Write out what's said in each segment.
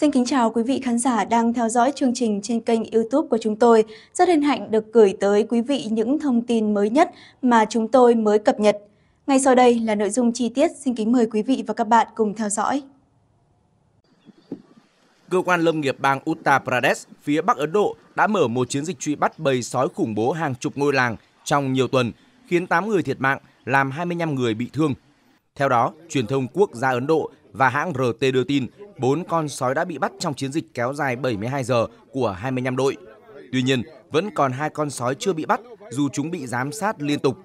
Xin kính chào quý vị khán giả đang theo dõi chương trình trên kênh YouTube của chúng tôi. Rất hân hạnh được gửi tới quý vị những thông tin mới nhất mà chúng tôi mới cập nhật. Ngay sau đây là nội dung chi tiết, xin kính mời quý vị và các bạn cùng theo dõi. Cơ quan lâm nghiệp bang Uttar Pradesh phía Bắc Ấn Độ đã mở một chiến dịch truy bắt bầy sói khủng bố hàng chục ngôi làng trong nhiều tuần, khiến 8 người thiệt mạng, làm 25 người bị thương theo đó, truyền thông quốc gia Ấn Độ và hãng RT đưa tin bốn con sói đã bị bắt trong chiến dịch kéo dài 72 giờ của 25 đội. Tuy nhiên, vẫn còn hai con sói chưa bị bắt dù chúng bị giám sát liên tục.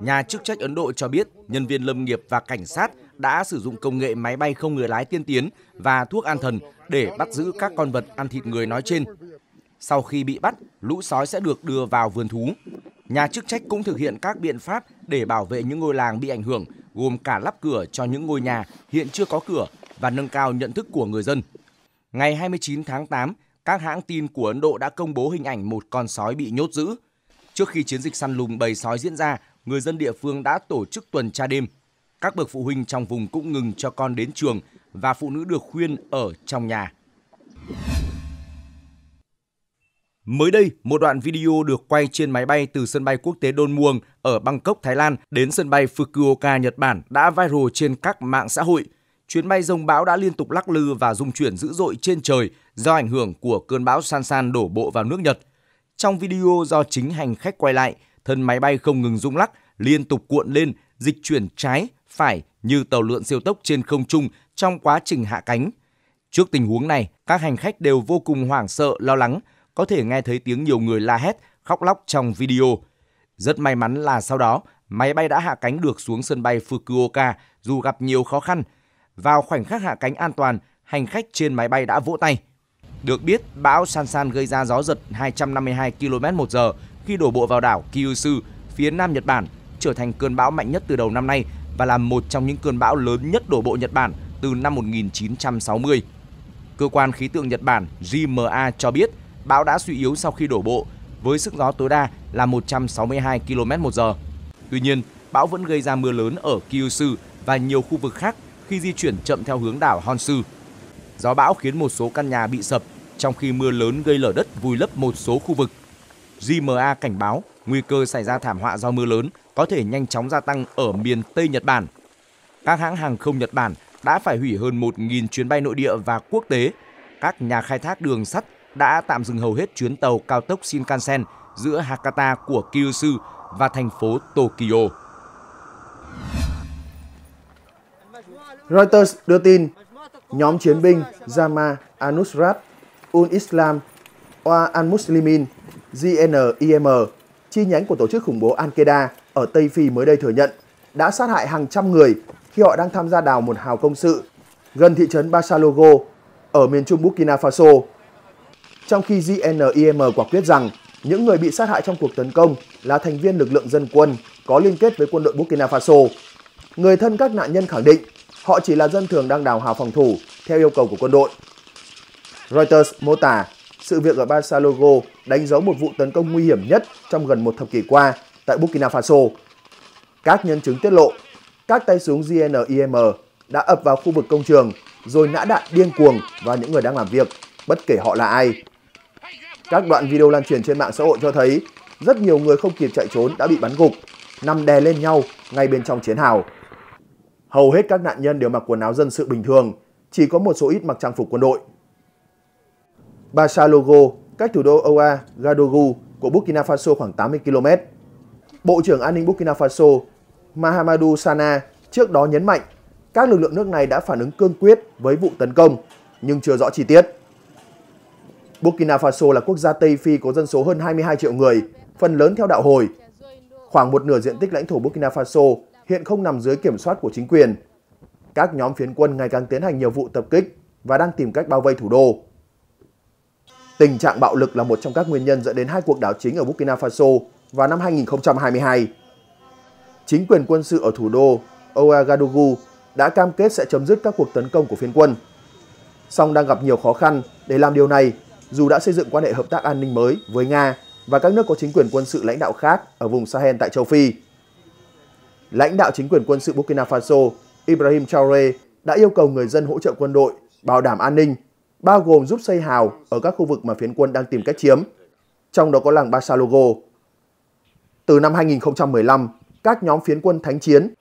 Nhà chức trách Ấn Độ cho biết nhân viên lâm nghiệp và cảnh sát đã sử dụng công nghệ máy bay không người lái tiên tiến và thuốc an thần để bắt giữ các con vật ăn thịt người nói trên. Sau khi bị bắt, lũ sói sẽ được đưa vào vườn thú. Nhà chức trách cũng thực hiện các biện pháp để bảo vệ những ngôi làng bị ảnh hưởng gồm cả lắp cửa cho những ngôi nhà hiện chưa có cửa và nâng cao nhận thức của người dân. Ngày 29 tháng 8, các hãng tin của Ấn Độ đã công bố hình ảnh một con sói bị nhốt giữ. Trước khi chiến dịch săn lùng bầy sói diễn ra, người dân địa phương đã tổ chức tuần tra đêm. Các bậc phụ huynh trong vùng cũng ngừng cho con đến trường và phụ nữ được khuyên ở trong nhà. Mới đây, một đoạn video được quay trên máy bay từ sân bay quốc tế Don Muang ở Bangkok, Thái Lan đến sân bay Fukuoka, Nhật Bản đã viral trên các mạng xã hội. Chuyến bay rông bão đã liên tục lắc lư và rung chuyển dữ dội trên trời do ảnh hưởng của cơn bão San San đổ bộ vào nước Nhật. Trong video do chính hành khách quay lại, thân máy bay không ngừng rung lắc, liên tục cuộn lên, dịch chuyển trái, phải như tàu lượn siêu tốc trên không trung trong quá trình hạ cánh. Trước tình huống này, các hành khách đều vô cùng hoảng sợ, lo lắng – có thể nghe thấy tiếng nhiều người la hét, khóc lóc trong video. Rất may mắn là sau đó, máy bay đã hạ cánh được xuống sân bay Fukuoka dù gặp nhiều khó khăn. Vào khoảnh khắc hạ cánh an toàn, hành khách trên máy bay đã vỗ tay. Được biết, bão San San gây ra gió giật 252 km một giờ khi đổ bộ vào đảo Kyushu, phía nam Nhật Bản, trở thành cơn bão mạnh nhất từ đầu năm nay và là một trong những cơn bão lớn nhất đổ bộ Nhật Bản từ năm 1960. Cơ quan khí tượng Nhật Bản JMA cho biết bão đã suy yếu sau khi đổ bộ với sức gió tối đa là 162 km/h. Tuy nhiên, bão vẫn gây ra mưa lớn ở Kyushu và nhiều khu vực khác khi di chuyển chậm theo hướng đảo Honshu. Gió bão khiến một số căn nhà bị sập, trong khi mưa lớn gây lở đất vùi lấp một số khu vực. JMA cảnh báo nguy cơ xảy ra thảm họa do mưa lớn có thể nhanh chóng gia tăng ở miền Tây Nhật Bản. Các hãng hàng không Nhật Bản đã phải hủy hơn 1.000 chuyến bay nội địa và quốc tế. Các nhà khai thác đường sắt đã tạm dừng hầu hết chuyến tàu cao tốc Shinkansen giữa Hakata của Kyushu và thành phố Tokyo. Reuters đưa tin, nhóm chiến binh Jama Anusrat Un Islam Oa al-Muslimin GNIM, chi nhánh của tổ chức khủng bố Al-Qaeda ở Tây Phi mới đây thừa nhận đã sát hại hàng trăm người khi họ đang tham gia đào một hào công sự gần thị trấn Basalogo ở miền trung Burkina Faso trong khi GNIM quả quyết rằng những người bị sát hại trong cuộc tấn công là thành viên lực lượng dân quân có liên kết với quân đội Burkina Faso. Người thân các nạn nhân khẳng định họ chỉ là dân thường đang đào hào phòng thủ theo yêu cầu của quân đội. Reuters mô tả sự việc ở Basalogo đánh dấu một vụ tấn công nguy hiểm nhất trong gần một thập kỷ qua tại Burkina Faso. Các nhân chứng tiết lộ, các tay súng GNIM đã ập vào khu vực công trường rồi nã đạn điên cuồng vào những người đang làm việc, bất kể họ là ai. Các đoạn video lan truyền trên mạng xã hội cho thấy rất nhiều người không kịp chạy trốn đã bị bắn gục, nằm đè lên nhau ngay bên trong chiến hào. Hầu hết các nạn nhân đều mặc quần áo dân sự bình thường, chỉ có một số ít mặc trang phục quân đội. Bashalogo, cách thủ đô Oa Gadogu của Burkina Faso khoảng 80 km. Bộ trưởng an ninh Burkina Faso Mahamadou Sana trước đó nhấn mạnh các lực lượng nước này đã phản ứng cương quyết với vụ tấn công, nhưng chưa rõ chi tiết. Burkina Faso là quốc gia Tây Phi có dân số hơn 22 triệu người, phần lớn theo đạo Hồi. Khoảng một nửa diện tích lãnh thổ Burkina Faso hiện không nằm dưới kiểm soát của chính quyền. Các nhóm phiến quân ngày càng tiến hành nhiều vụ tập kích và đang tìm cách bao vây thủ đô. Tình trạng bạo lực là một trong các nguyên nhân dẫn đến hai cuộc đảo chính ở Burkina Faso vào năm 2022. Chính quyền quân sự ở thủ đô Ouagadougou đã cam kết sẽ chấm dứt các cuộc tấn công của phiến quân. Song đang gặp nhiều khó khăn để làm điều này dù đã xây dựng quan hệ hợp tác an ninh mới với Nga và các nước có chính quyền quân sự lãnh đạo khác ở vùng Sahel tại châu Phi. Lãnh đạo chính quyền quân sự Burkina Faso Ibrahim Traoré đã yêu cầu người dân hỗ trợ quân đội bảo đảm an ninh, bao gồm giúp xây hào ở các khu vực mà phiến quân đang tìm cách chiếm, trong đó có làng Basalogo. Từ năm 2015, các nhóm phiến quân thánh chiến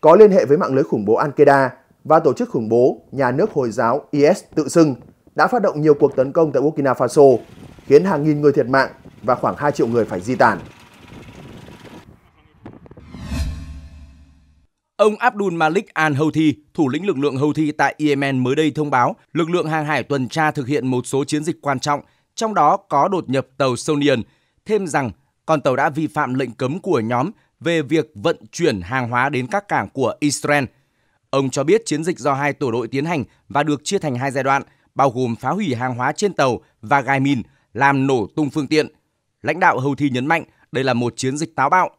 có liên hệ với mạng lưới khủng bố Al-Qaeda và tổ chức khủng bố nhà nước Hồi giáo IS tự xưng đã phát động nhiều cuộc tấn công tại Burkina Faso, khiến hàng nghìn người thiệt mạng và khoảng 2 triệu người phải di tản. Ông Abdul Malik Al-Houthi, thủ lĩnh lực lượng Houthi tại Yemen mới đây thông báo lực lượng hàng hải tuần tra thực hiện một số chiến dịch quan trọng, trong đó có đột nhập tàu Sonian, thêm rằng con tàu đã vi phạm lệnh cấm của nhóm về việc vận chuyển hàng hóa đến các cảng của Israel. Ông cho biết chiến dịch do hai tổ đội tiến hành và được chia thành hai giai đoạn – bao gồm phá hủy hàng hóa trên tàu và gài mìn làm nổ tung phương tiện. Lãnh đạo hầu thi nhấn mạnh đây là một chiến dịch táo bạo.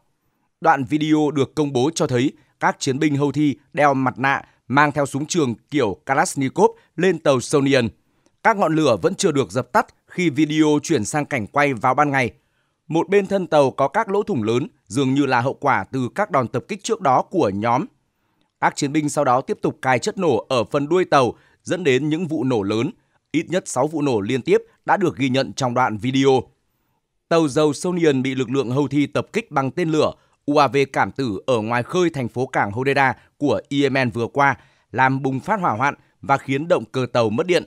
Đoạn video được công bố cho thấy các chiến binh hầu thi đeo mặt nạ mang theo súng trường kiểu Kalashnikov lên tàu Sonian. Các ngọn lửa vẫn chưa được dập tắt khi video chuyển sang cảnh quay vào ban ngày. Một bên thân tàu có các lỗ thủng lớn dường như là hậu quả từ các đòn tập kích trước đó của nhóm. Các chiến binh sau đó tiếp tục cài chất nổ ở phần đuôi tàu dẫn đến những vụ nổ lớn. Ít nhất 6 vụ nổ liên tiếp đã được ghi nhận trong đoạn video. Tàu dầu Sonian bị lực lượng Houthi tập kích bằng tên lửa UAV cảm tử ở ngoài khơi thành phố cảng Hodeida của Yemen vừa qua, làm bùng phát hỏa hoạn và khiến động cơ tàu mất điện.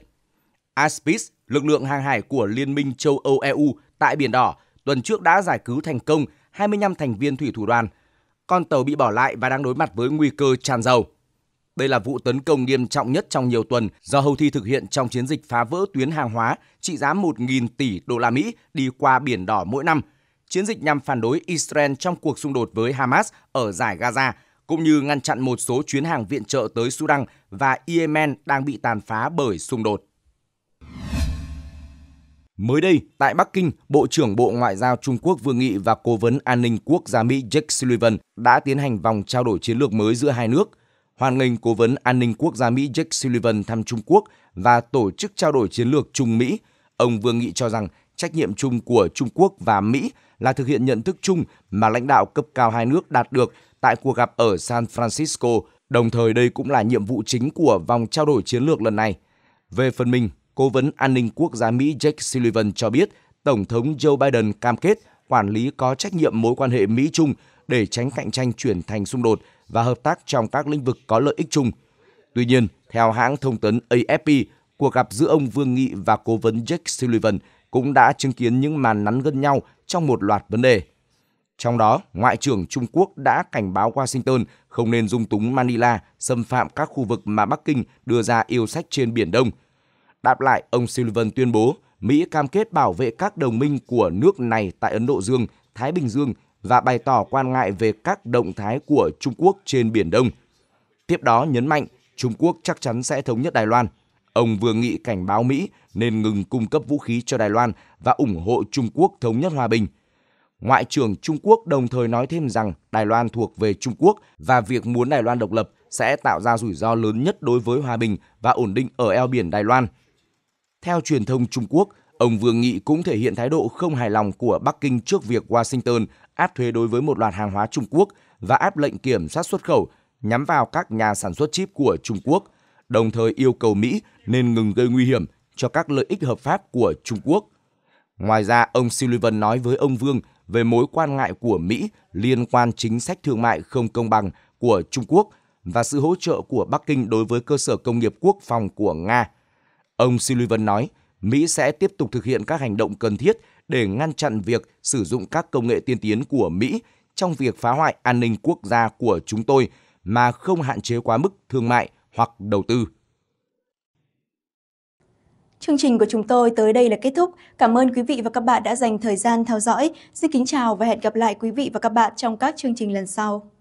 Aspis, lực lượng hàng hải của Liên minh châu Âu EU tại Biển Đỏ, tuần trước đã giải cứu thành công 25 thành viên thủy thủ đoàn. Con tàu bị bỏ lại và đang đối mặt với nguy cơ tràn dầu. Đây là vụ tấn công nghiêm trọng nhất trong nhiều tuần do Houthi thực hiện trong chiến dịch phá vỡ tuyến hàng hóa trị giá 1.000 tỷ đô la Mỹ đi qua Biển Đỏ mỗi năm. Chiến dịch nhằm phản đối Israel trong cuộc xung đột với Hamas ở giải Gaza, cũng như ngăn chặn một số chuyến hàng viện trợ tới Sudan và Yemen đang bị tàn phá bởi xung đột. Mới đây, tại Bắc Kinh, Bộ trưởng Bộ Ngoại giao Trung Quốc Vương Nghị và Cố vấn An ninh Quốc gia Mỹ Jake Sullivan đã tiến hành vòng trao đổi chiến lược mới giữa hai nước hoan nghênh Cố vấn An ninh Quốc gia Mỹ Jake Sullivan thăm Trung Quốc và tổ chức trao đổi chiến lược Trung-Mỹ, ông Vương Nghị cho rằng trách nhiệm chung của Trung Quốc và Mỹ là thực hiện nhận thức chung mà lãnh đạo cấp cao hai nước đạt được tại cuộc gặp ở San Francisco, đồng thời đây cũng là nhiệm vụ chính của vòng trao đổi chiến lược lần này. Về phần mình, Cố vấn An ninh Quốc gia Mỹ Jake Sullivan cho biết Tổng thống Joe Biden cam kết quản lý có trách nhiệm mối quan hệ Mỹ-Trung để tránh cạnh tranh chuyển thành xung đột và hợp tác trong các lĩnh vực có lợi ích chung. Tuy nhiên, theo hãng thông tấn AFP, cuộc gặp giữa ông Vương Nghị và cố vấn Jake Sullivan cũng đã chứng kiến những màn nắn gân nhau trong một loạt vấn đề. Trong đó, Ngoại trưởng Trung Quốc đã cảnh báo Washington không nên dung túng Manila xâm phạm các khu vực mà Bắc Kinh đưa ra yêu sách trên Biển Đông. Đáp lại, ông Sullivan tuyên bố Mỹ cam kết bảo vệ các đồng minh của nước này tại Ấn Độ Dương, Thái Bình Dương và bày tỏ quan ngại về các động thái của Trung Quốc trên Biển Đông. Tiếp đó nhấn mạnh Trung Quốc chắc chắn sẽ thống nhất Đài Loan. Ông Vương Nghị cảnh báo Mỹ nên ngừng cung cấp vũ khí cho Đài Loan và ủng hộ Trung Quốc thống nhất hòa bình. Ngoại trưởng Trung Quốc đồng thời nói thêm rằng Đài Loan thuộc về Trung Quốc và việc muốn Đài Loan độc lập sẽ tạo ra rủi ro lớn nhất đối với hòa bình và ổn định ở eo biển Đài Loan. Theo truyền thông Trung Quốc, ông Vương Nghị cũng thể hiện thái độ không hài lòng của Bắc Kinh trước việc Washington áp thuế đối với một loạt hàng hóa Trung Quốc và áp lệnh kiểm soát xuất khẩu nhắm vào các nhà sản xuất chip của Trung Quốc, đồng thời yêu cầu Mỹ nên ngừng gây nguy hiểm cho các lợi ích hợp pháp của Trung Quốc. Ngoài ra, ông Sullivan nói với ông Vương về mối quan ngại của Mỹ liên quan chính sách thương mại không công bằng của Trung Quốc và sự hỗ trợ của Bắc Kinh đối với cơ sở công nghiệp quốc phòng của Nga. Ông Sullivan nói, Mỹ sẽ tiếp tục thực hiện các hành động cần thiết để ngăn chặn việc sử dụng các công nghệ tiên tiến của Mỹ trong việc phá hoại an ninh quốc gia của chúng tôi mà không hạn chế quá mức thương mại hoặc đầu tư. Chương trình của chúng tôi tới đây là kết thúc. Cảm ơn quý vị và các bạn đã dành thời gian theo dõi. Xin kính chào và hẹn gặp lại quý vị và các bạn trong các chương trình lần sau.